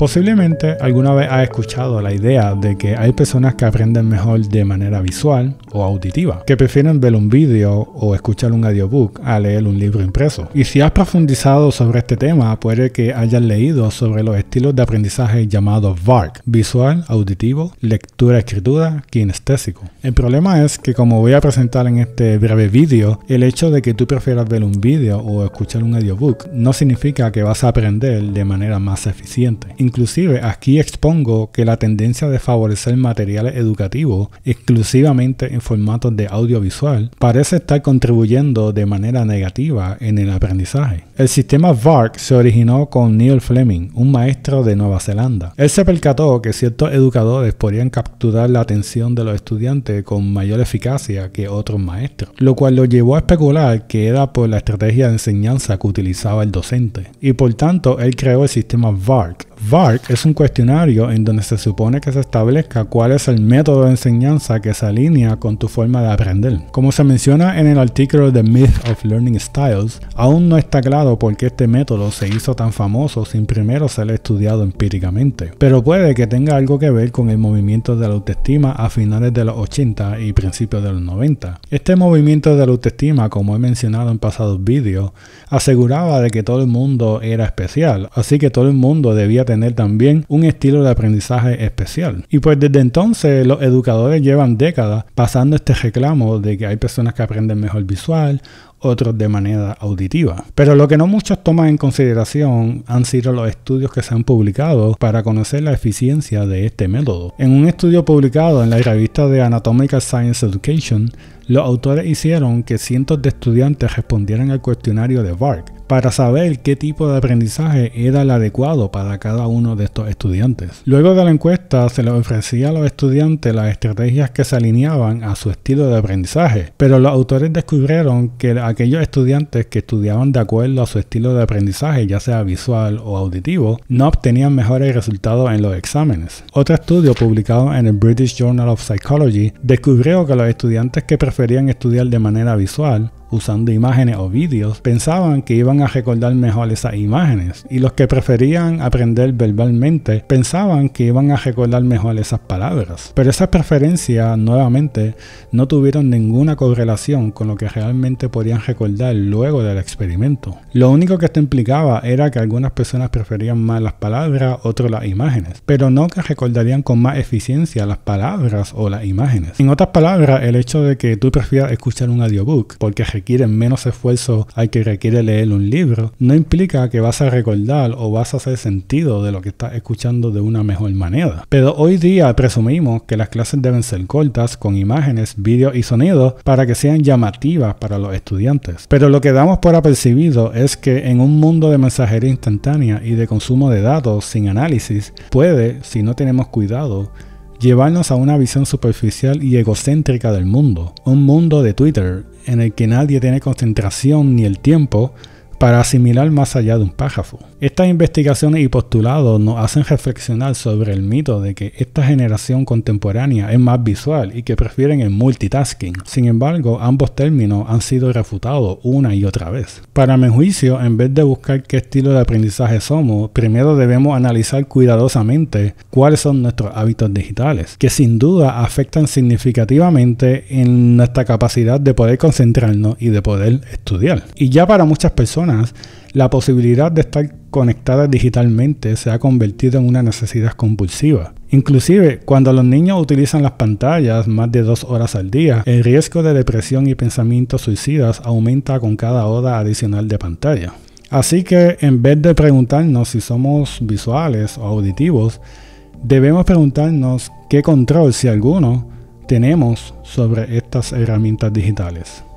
Posiblemente alguna vez has escuchado la idea de que hay personas que aprenden mejor de manera visual o auditiva, que prefieren ver un vídeo o escuchar un audiobook a leer un libro impreso. Y si has profundizado sobre este tema, puede que hayas leído sobre los estilos de aprendizaje llamados VARC, visual, auditivo, lectura, escritura, kinestésico. El problema es que como voy a presentar en este breve vídeo, el hecho de que tú prefieras ver un vídeo o escuchar un audiobook no significa que vas a aprender de manera más eficiente Inclusive aquí expongo que la tendencia de favorecer materiales educativos exclusivamente en formatos de audiovisual parece estar contribuyendo de manera negativa en el aprendizaje. El sistema VARC se originó con Neil Fleming, un maestro de Nueva Zelanda. Él se percató que ciertos educadores podían capturar la atención de los estudiantes con mayor eficacia que otros maestros, lo cual lo llevó a especular que era por la estrategia de enseñanza que utilizaba el docente. Y por tanto, él creó el sistema VARC, VARC es un cuestionario en donde se supone que se establezca cuál es el método de enseñanza que se alinea con tu forma de aprender. Como se menciona en el artículo The Myth of Learning Styles, aún no está claro por qué este método se hizo tan famoso sin primero ser estudiado empíricamente, pero puede que tenga algo que ver con el movimiento de la autoestima a finales de los 80 y principios de los 90. Este movimiento de la autoestima, como he mencionado en pasados vídeos, aseguraba de que todo el mundo era especial, así que todo el mundo debía tener también un estilo de aprendizaje especial. Y pues desde entonces los educadores llevan décadas pasando este reclamo de que hay personas que aprenden mejor visual, otros de manera auditiva. Pero lo que no muchos toman en consideración han sido los estudios que se han publicado para conocer la eficiencia de este método. En un estudio publicado en la revista de Anatomical Science Education, los autores hicieron que cientos de estudiantes respondieran al cuestionario de bark para saber qué tipo de aprendizaje era el adecuado para cada uno de estos estudiantes. Luego de la encuesta se les ofrecía a los estudiantes las estrategias que se alineaban a su estilo de aprendizaje, pero los autores descubrieron que aquellos estudiantes que estudiaban de acuerdo a su estilo de aprendizaje, ya sea visual o auditivo, no obtenían mejores resultados en los exámenes. Otro estudio publicado en el British Journal of Psychology descubrió que los estudiantes que preferían estudiar de manera visual usando imágenes o vídeos pensaban que iban a recordar mejor esas imágenes y los que preferían aprender verbalmente pensaban que iban a recordar mejor esas palabras. Pero esas preferencias nuevamente no tuvieron ninguna correlación con lo que realmente podían recordar luego del experimento. Lo único que esto implicaba era que algunas personas preferían más las palabras, otros las imágenes, pero no que recordarían con más eficiencia las palabras o las imágenes. En otras palabras, el hecho de que tú prefieras escuchar un audiobook porque requieren menos esfuerzo al que requiere leer un libro, no implica que vas a recordar o vas a hacer sentido de lo que estás escuchando de una mejor manera. Pero hoy día presumimos que las clases deben ser cortas, con imágenes, vídeos y sonidos para que sean llamativas para los estudiantes. Pero lo que damos por apercibido es que en un mundo de mensajería instantánea y de consumo de datos sin análisis, puede, si no tenemos cuidado, llevarnos a una visión superficial y egocéntrica del mundo, un mundo de Twitter, en el que nadie tiene concentración ni el tiempo para asimilar más allá de un pájaro, Estas investigaciones y postulados nos hacen reflexionar sobre el mito de que esta generación contemporánea es más visual y que prefieren el multitasking. Sin embargo, ambos términos han sido refutados una y otra vez. Para mi juicio, en vez de buscar qué estilo de aprendizaje somos, primero debemos analizar cuidadosamente cuáles son nuestros hábitos digitales, que sin duda afectan significativamente en nuestra capacidad de poder concentrarnos y de poder estudiar. Y ya para muchas personas, la posibilidad de estar conectada digitalmente se ha convertido en una necesidad compulsiva. Inclusive, cuando los niños utilizan las pantallas más de dos horas al día, el riesgo de depresión y pensamientos suicidas aumenta con cada hora adicional de pantalla. Así que en vez de preguntarnos si somos visuales o auditivos, debemos preguntarnos qué control, si alguno, tenemos sobre estas herramientas digitales.